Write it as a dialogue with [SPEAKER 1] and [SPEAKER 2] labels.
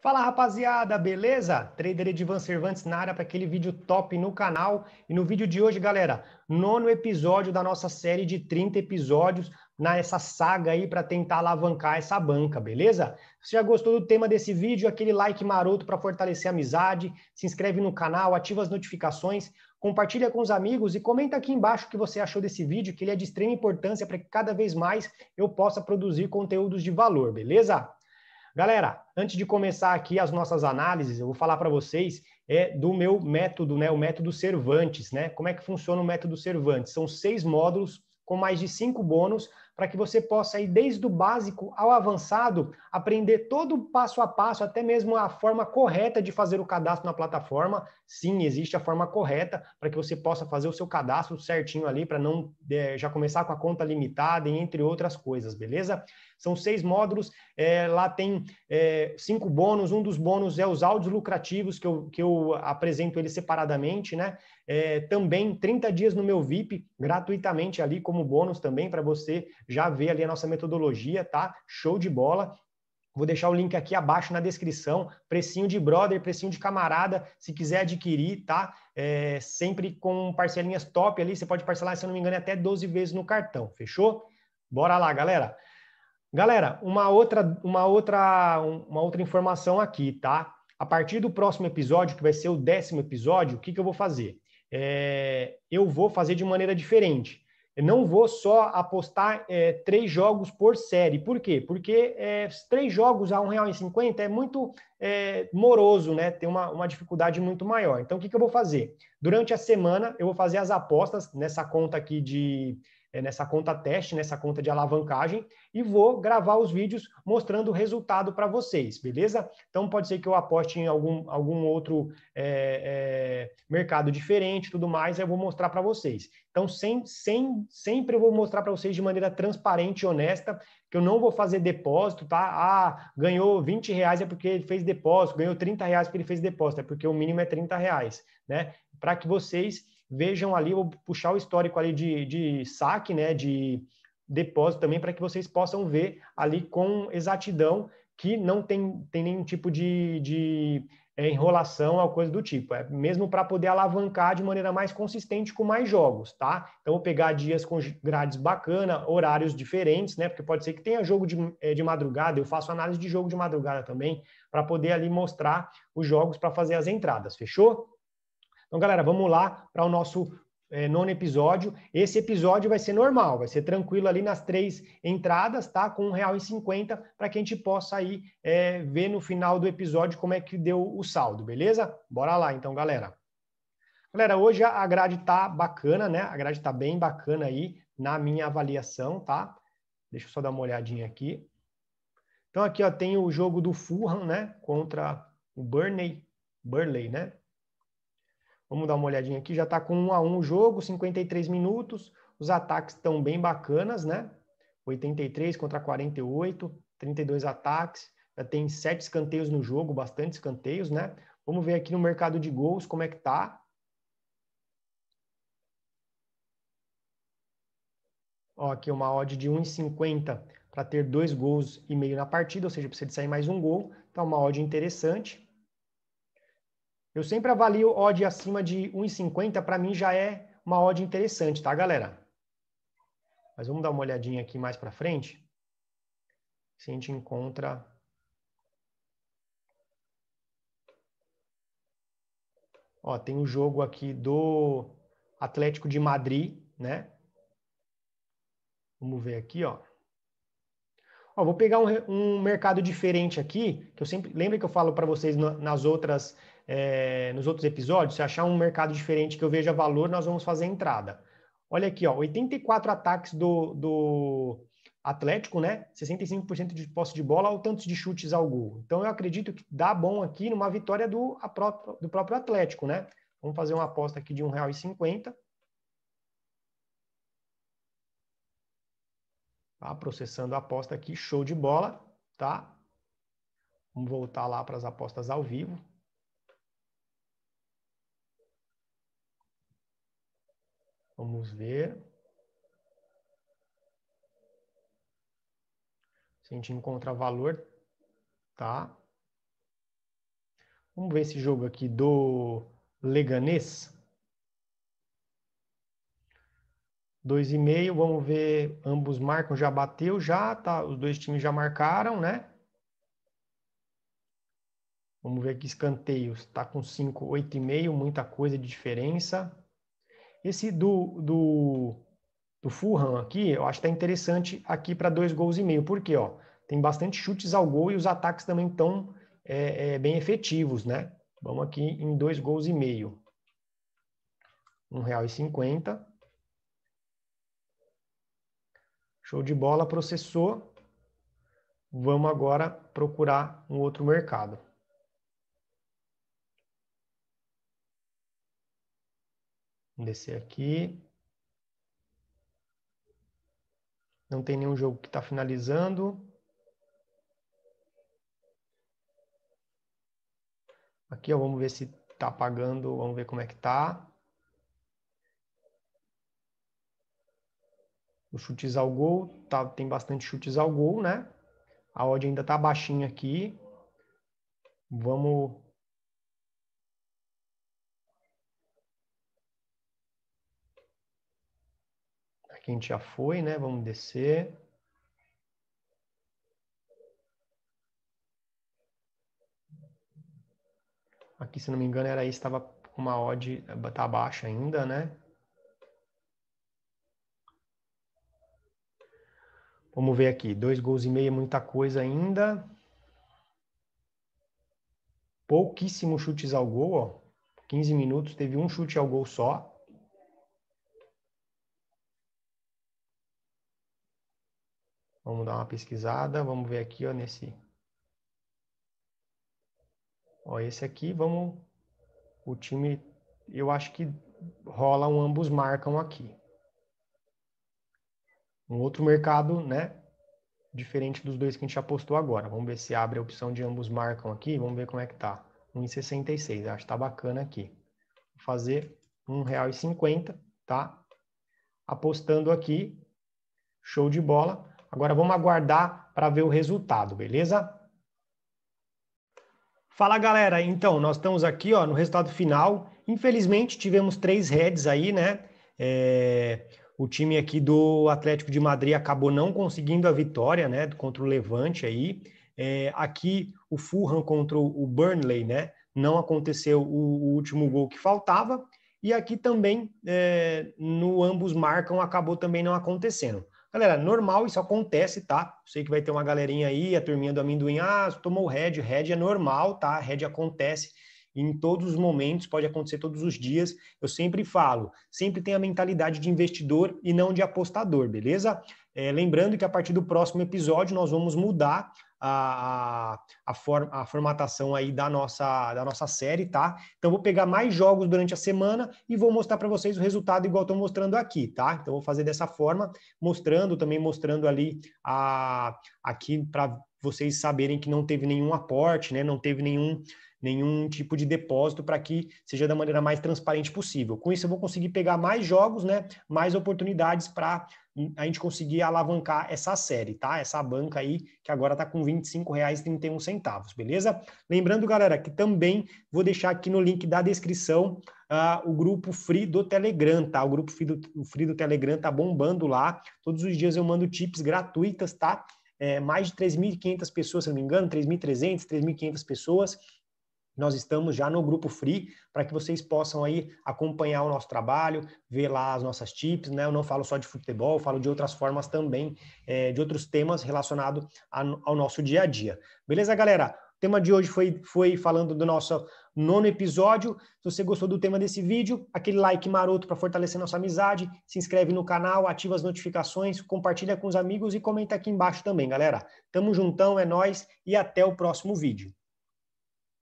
[SPEAKER 1] Fala rapaziada, beleza? Trader Edivan Cervantes na área para aquele vídeo top no canal. E no vídeo de hoje, galera, nono episódio da nossa série de 30 episódios nessa saga aí para tentar alavancar essa banca, beleza? Se já gostou do tema desse vídeo, aquele like maroto para fortalecer a amizade, se inscreve no canal, ativa as notificações, compartilha com os amigos e comenta aqui embaixo o que você achou desse vídeo, que ele é de extrema importância para que cada vez mais eu possa produzir conteúdos de valor, beleza? Galera, antes de começar aqui as nossas análises, eu vou falar para vocês é do meu método, né? O método Cervantes, né? Como é que funciona o método Cervantes? São seis módulos com mais de cinco bônus para que você possa ir desde o básico ao avançado, aprender todo o passo a passo, até mesmo a forma correta de fazer o cadastro na plataforma. Sim, existe a forma correta para que você possa fazer o seu cadastro certinho ali, para não é, já começar com a conta limitada, entre outras coisas, beleza? São seis módulos, é, lá tem é, cinco bônus, um dos bônus é os áudios lucrativos, que eu, que eu apresento ele separadamente, né? É, também 30 dias no meu VIP, gratuitamente ali como bônus também, para você já vê ali a nossa metodologia, tá? Show de bola. Vou deixar o link aqui abaixo na descrição. Precinho de brother, precinho de camarada, se quiser adquirir, tá? É, sempre com parcelinhas top ali. Você pode parcelar, se eu não me engano, é até 12 vezes no cartão. Fechou? Bora lá, galera. Galera, uma outra, uma outra, uma outra informação aqui, tá? A partir do próximo episódio, que vai ser o décimo episódio, o que, que eu vou fazer? É, eu vou fazer de maneira diferente não vou só apostar é, três jogos por série. Por quê? Porque é, três jogos a R$1,50 é muito é, moroso, né? Tem uma, uma dificuldade muito maior. Então, o que, que eu vou fazer? Durante a semana, eu vou fazer as apostas nessa conta aqui de é, nessa conta teste, nessa conta de alavancagem, e vou gravar os vídeos mostrando o resultado para vocês, beleza? Então pode ser que eu aposte em algum, algum outro é, é, mercado diferente, tudo mais, eu vou mostrar para vocês. Então sem, sem, sempre eu vou mostrar para vocês de maneira transparente e honesta, que eu não vou fazer depósito, tá? Ah, ganhou 20 reais é porque ele fez depósito, ganhou 30 reais porque ele fez depósito, é porque o mínimo é 30 reais, né? Para que vocês Vejam ali, vou puxar o histórico ali de, de saque, né, de depósito também, para que vocês possam ver ali com exatidão que não tem, tem nenhum tipo de, de é, enrolação ou coisa do tipo. É mesmo para poder alavancar de maneira mais consistente com mais jogos, tá? Então, vou pegar dias com grades bacana, horários diferentes, né? Porque pode ser que tenha jogo de, é, de madrugada, eu faço análise de jogo de madrugada também, para poder ali mostrar os jogos para fazer as entradas, fechou? Então, galera, vamos lá para o nosso é, nono episódio. Esse episódio vai ser normal, vai ser tranquilo ali nas três entradas, tá? Com R$1,50 para que a gente possa aí é, ver no final do episódio como é que deu o saldo, beleza? Bora lá então, galera. Galera, hoje a grade tá bacana, né? A grade tá bem bacana aí na minha avaliação, tá? Deixa eu só dar uma olhadinha aqui. Então aqui ó, tem o jogo do Fulham, né? Contra o Burnley, Burley, né? Vamos dar uma olhadinha aqui, já está com 1 a 1 o jogo, 53 minutos. Os ataques estão bem bacanas, né? 83 contra 48, 32 ataques. Já tem sete escanteios no jogo, bastante escanteios, né? Vamos ver aqui no mercado de gols como é que tá. Ó, aqui uma odd de 1,50 para ter dois gols e meio na partida, ou seja, precisa de sair mais um gol. Então, uma odd interessante. Eu sempre avalio odd acima de 1,50, para mim já é uma odd interessante, tá, galera? Mas vamos dar uma olhadinha aqui mais para frente, se a gente encontra Ó, tem o um jogo aqui do Atlético de Madrid, né? Vamos ver aqui, ó. Ó, vou pegar um, um, mercado diferente aqui, que eu sempre. Lembra que eu falo para vocês nas outras, é, nos outros episódios? Se achar um mercado diferente que eu veja valor, nós vamos fazer entrada. Olha aqui, ó, 84 ataques do, do Atlético, né? 65% de posse de bola ou tantos de chutes ao gol. Então eu acredito que dá bom aqui numa vitória do, do próprio Atlético, né? Vamos fazer uma aposta aqui de R$1,50. Tá? Processando a aposta aqui, show de bola, tá? Vamos voltar lá para as apostas ao vivo. Vamos ver. Se a gente encontra valor, tá? Vamos ver esse jogo aqui do Leganês. 2,5, vamos ver, ambos marcam, já bateu, já, tá? Os dois times já marcaram, né? Vamos ver aqui escanteios, tá com 5, 8,5, muita coisa de diferença. Esse do, do, do Fulham aqui, eu acho que tá interessante aqui para dois gols e meio, porque, ó, tem bastante chutes ao gol e os ataques também estão é, é, bem efetivos, né? Vamos aqui em dois gols e meio. R$ Show de bola, processou. Vamos agora procurar um outro mercado. descer aqui. Não tem nenhum jogo que está finalizando. Aqui, ó, vamos ver se está apagando, vamos ver como é que está. os chutes ao gol, tá, tem bastante chutes ao gol, né? A odd ainda tá baixinha aqui. Vamos Aqui a gente já foi, né? Vamos descer. Aqui, se não me engano, era isso, estava com uma odd, eh, tá baixa ainda, né? Vamos ver aqui. Dois gols e meio é muita coisa ainda. Pouquíssimos chutes ao gol, ó. 15 minutos, teve um chute ao gol só. Vamos dar uma pesquisada, vamos ver aqui, ó, nesse. Ó, esse aqui, vamos. O time, eu acho que rola um ambos marcam aqui um outro mercado, né? Diferente dos dois que a gente apostou agora. Vamos ver se abre a opção de ambos marcam aqui. Vamos ver como é que tá. 1,66. Acho que tá bacana aqui. Vou fazer R$1,50, tá? Apostando aqui. Show de bola. Agora vamos aguardar para ver o resultado, beleza? Fala galera, então nós estamos aqui ó, no resultado final. Infelizmente tivemos três heads aí, né? É... O time aqui do Atlético de Madrid acabou não conseguindo a vitória, né, contra o Levante aí. É, aqui o Fulham contra o Burnley, né, não aconteceu o, o último gol que faltava. E aqui também, é, no ambos marcam, acabou também não acontecendo. Galera, normal, isso acontece, tá? Sei que vai ter uma galerinha aí, a turminha do amendoim, ah, tomou head red é normal, tá? Head acontece em todos os momentos, pode acontecer todos os dias. Eu sempre falo, sempre tem a mentalidade de investidor e não de apostador, beleza? É, lembrando que a partir do próximo episódio nós vamos mudar a, a, a, for, a, formatação aí da nossa, da nossa série, tá? Então vou pegar mais jogos durante a semana e vou mostrar para vocês o resultado igual estou mostrando aqui, tá? Então vou fazer dessa forma, mostrando também mostrando ali a, aqui para vocês saberem que não teve nenhum aporte, né? Não teve nenhum nenhum tipo de depósito para que seja da maneira mais transparente possível. Com isso, eu vou conseguir pegar mais jogos, né, mais oportunidades para hum, a gente conseguir alavancar essa série, tá? Essa banca aí que agora está com R$ 25,31, beleza? Lembrando, galera, que também vou deixar aqui no link da descrição uh, o grupo free do Telegram, tá? O grupo free do, o free do Telegram tá bombando lá. Todos os dias eu mando tips gratuitas, tá? É, mais de 3.500 pessoas, se não me engano, 3.300, 3.500 pessoas nós estamos já no grupo free para que vocês possam aí acompanhar o nosso trabalho, ver lá as nossas tips, né? Eu não falo só de futebol, falo de outras formas também, é, de outros temas relacionados ao nosso dia a dia. Beleza, galera? O tema de hoje foi, foi falando do nosso nono episódio. Se você gostou do tema desse vídeo, aquele like maroto para fortalecer nossa amizade, se inscreve no canal, ativa as notificações, compartilha com os amigos e comenta aqui embaixo também, galera. Tamo juntão, é nós e até o próximo vídeo.